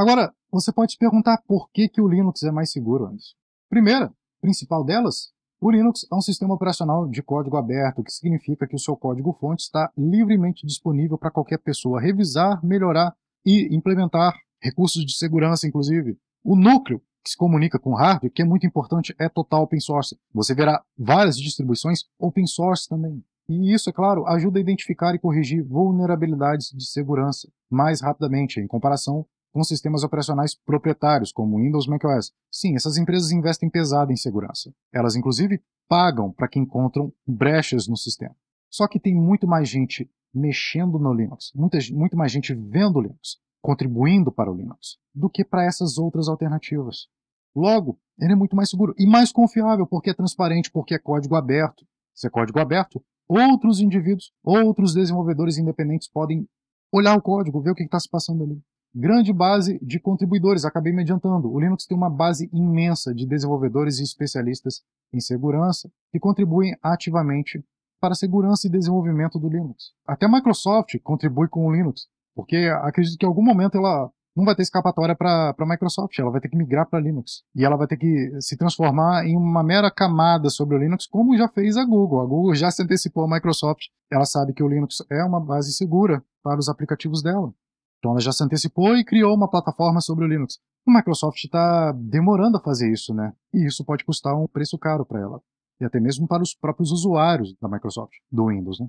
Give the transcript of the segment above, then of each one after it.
Agora, você pode perguntar por que, que o Linux é mais seguro, Anderson. Primeira, principal delas, o Linux é um sistema operacional de código aberto, o que significa que o seu código-fonte está livremente disponível para qualquer pessoa revisar, melhorar e implementar recursos de segurança, inclusive. O núcleo que se comunica com o hardware, que é muito importante, é total open source. Você verá várias distribuições open source também. E isso, é claro, ajuda a identificar e corrigir vulnerabilidades de segurança mais rapidamente, em comparação com sistemas operacionais proprietários, como Windows e macOS. Sim, essas empresas investem pesado em segurança. Elas, inclusive, pagam para que encontram brechas no sistema. Só que tem muito mais gente mexendo no Linux, muita, muito mais gente vendo o Linux, contribuindo para o Linux, do que para essas outras alternativas. Logo, ele é muito mais seguro e mais confiável porque é transparente, porque é código aberto. Se é código aberto, outros indivíduos, outros desenvolvedores independentes podem olhar o código, ver o que está se passando ali grande base de contribuidores. Acabei me adiantando. O Linux tem uma base imensa de desenvolvedores e especialistas em segurança que contribuem ativamente para a segurança e desenvolvimento do Linux. Até a Microsoft contribui com o Linux, porque acredito que em algum momento ela não vai ter escapatória para a Microsoft, ela vai ter que migrar para Linux. E ela vai ter que se transformar em uma mera camada sobre o Linux, como já fez a Google. A Google já se antecipou à Microsoft. Ela sabe que o Linux é uma base segura para os aplicativos dela. Então ela já se antecipou e criou uma plataforma sobre o Linux. A Microsoft está demorando a fazer isso, né? E isso pode custar um preço caro para ela. E até mesmo para os próprios usuários da Microsoft, do Windows, né?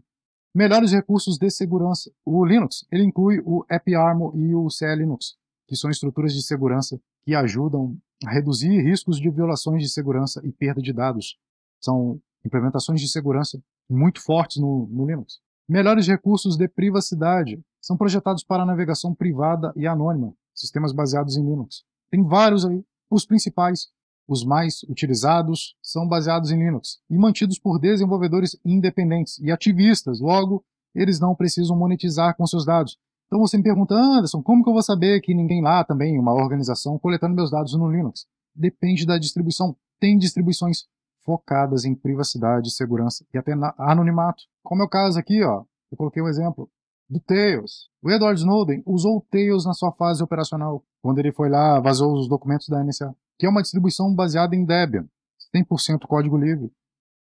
Melhores recursos de segurança. O Linux, ele inclui o AppArmor e o CLinux, que são estruturas de segurança que ajudam a reduzir riscos de violações de segurança e perda de dados. São implementações de segurança muito fortes no, no Linux. Melhores recursos de privacidade são projetados para navegação privada e anônima, sistemas baseados em Linux. Tem vários aí, os principais, os mais utilizados, são baseados em Linux e mantidos por desenvolvedores independentes e ativistas. Logo, eles não precisam monetizar com seus dados. Então você me pergunta, Anderson, como que eu vou saber que ninguém lá também, uma organização, coletando meus dados no Linux? Depende da distribuição. Tem distribuições focadas em privacidade, segurança e até anonimato. Como é o caso aqui, ó, eu coloquei um exemplo do Tails. O Edward Snowden usou o Tails na sua fase operacional, quando ele foi lá, vazou os documentos da NSA, que é uma distribuição baseada em Debian, 100% código livre.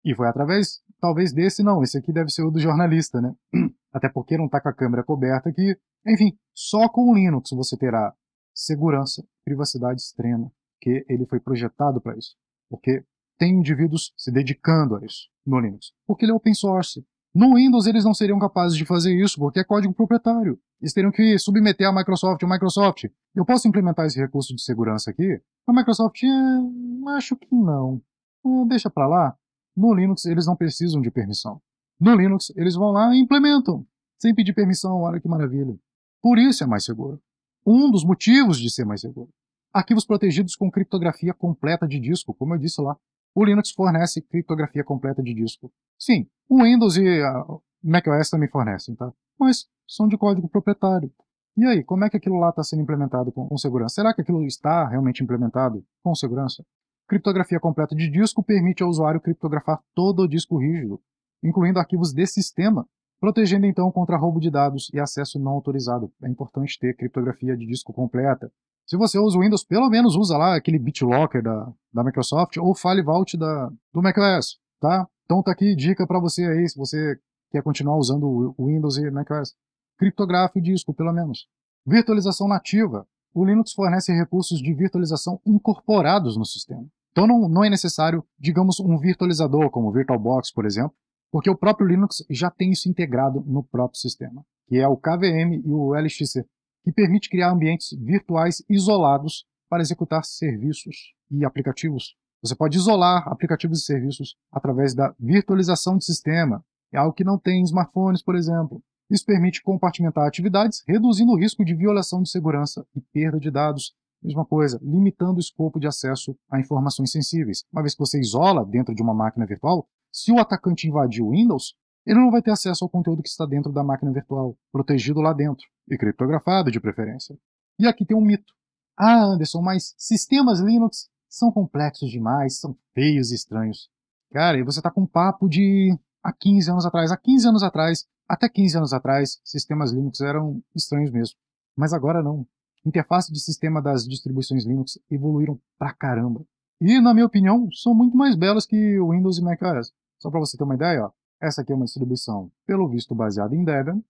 E foi através, talvez desse não, esse aqui deve ser o do jornalista, né? Até porque não está com a câmera coberta aqui. Enfim, só com o Linux você terá segurança, privacidade extrema, que ele foi projetado para isso. Porque tem indivíduos se dedicando a isso no Linux, porque ele é open source. No Windows eles não seriam capazes de fazer isso, porque é código proprietário. Eles teriam que submeter à Microsoft. A Microsoft, eu posso implementar esse recurso de segurança aqui? A Microsoft, é, acho que não. É, deixa para lá. No Linux eles não precisam de permissão. No Linux eles vão lá e implementam, sem pedir permissão. Olha que maravilha. Por isso é mais seguro. Um dos motivos de ser mais seguro. Arquivos protegidos com criptografia completa de disco, como eu disse lá. O Linux fornece criptografia completa de disco. Sim, o Windows e ah, o macOS também fornecem, tá? Mas são de código proprietário. E aí, como é que aquilo lá está sendo implementado com, com, segurança? Será que aquilo está realmente implementado com segurança? Criptografia completa de disco permite ao usuário criptografar todo o disco rígido, incluindo arquivos de sistema, protegendo então contra roubo de dados e acesso não autorizado. É importante ter criptografia de disco completa, se você usa o Windows, pelo menos usa lá aquele BitLocker da, da Microsoft ou FileVault da, do macOS, tá? Então tá aqui dica para você aí, se você quer continuar usando o Windows e macOS. Criptografe o disco, pelo menos. Virtualização nativa. O Linux fornece recursos de virtualização incorporados no sistema. Então não, não é necessário, digamos, um virtualizador como o VirtualBox, por exemplo, porque o próprio Linux já tem isso integrado no próprio sistema, que é o KVM e o LXC que permite criar ambientes virtuais isolados para executar serviços e aplicativos. Você pode isolar aplicativos e serviços através da virtualização de sistema, é algo que não tem em smartphones, por exemplo. Isso permite compartimentar atividades, reduzindo o risco de violação de segurança e perda de dados. Mesma coisa, limitando o escopo de acesso a informações sensíveis. Uma vez que você isola dentro de uma máquina virtual, se o atacante invadir o Windows, ele não vai ter acesso ao conteúdo que está dentro da máquina virtual, protegido lá dentro e criptografado de preferência. E aqui tem um mito. Ah, Anderson, mas sistemas Linux são complexos demais, são feios e estranhos. Cara, e você está com um papo de há 15 anos atrás. Há 15 anos atrás, até 15 anos atrás, sistemas Linux eram estranhos mesmo. Mas agora não. Interface de sistema das distribuições Linux evoluíram pra caramba. E, na minha opinião, são muito mais belas que o Windows e Mac OS. Só para você ter uma ideia, ó, essa aqui é uma distribuição, pelo visto, baseada em Debian.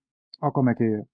Olha como é que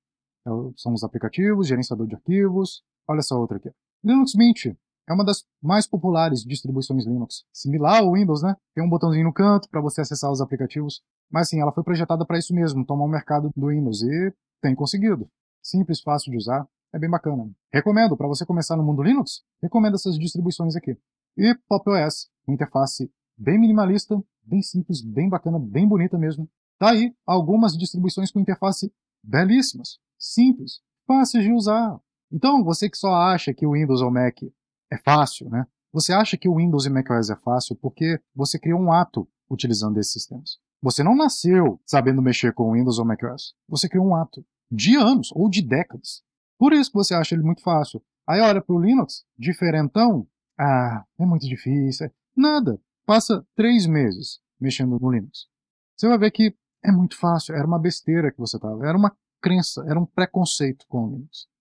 então, são os aplicativos, gerenciador de arquivos. Olha essa outra aqui. Linux Mint é uma das mais populares distribuições Linux. Similar ao Windows, né? Tem um botãozinho no canto para você acessar os aplicativos. Mas sim, ela foi projetada para isso mesmo, tomar o mercado do Windows e tem conseguido. Simples, fácil de usar, é bem bacana. Recomendo para você começar no mundo Linux. Recomendo essas distribuições aqui. E Pop OS, uma interface bem minimalista, bem simples, bem bacana, bem bonita mesmo. Tá aí algumas distribuições com interface belíssimas simples, fáceis de usar. Então, você que só acha que o Windows ou Mac é fácil, né? Você acha que o Windows e macOS é fácil porque você criou um ato utilizando esses sistemas. Você não nasceu sabendo mexer com Windows ou macOS. Você criou um ato de anos ou de décadas. Por isso que você acha ele muito fácil. Aí olha para o Linux, diferentão. Ah, é muito difícil. É nada. Passa três meses mexendo no Linux. Você vai ver que é muito fácil. Era uma besteira que você estava. Era uma crença, era um preconceito com o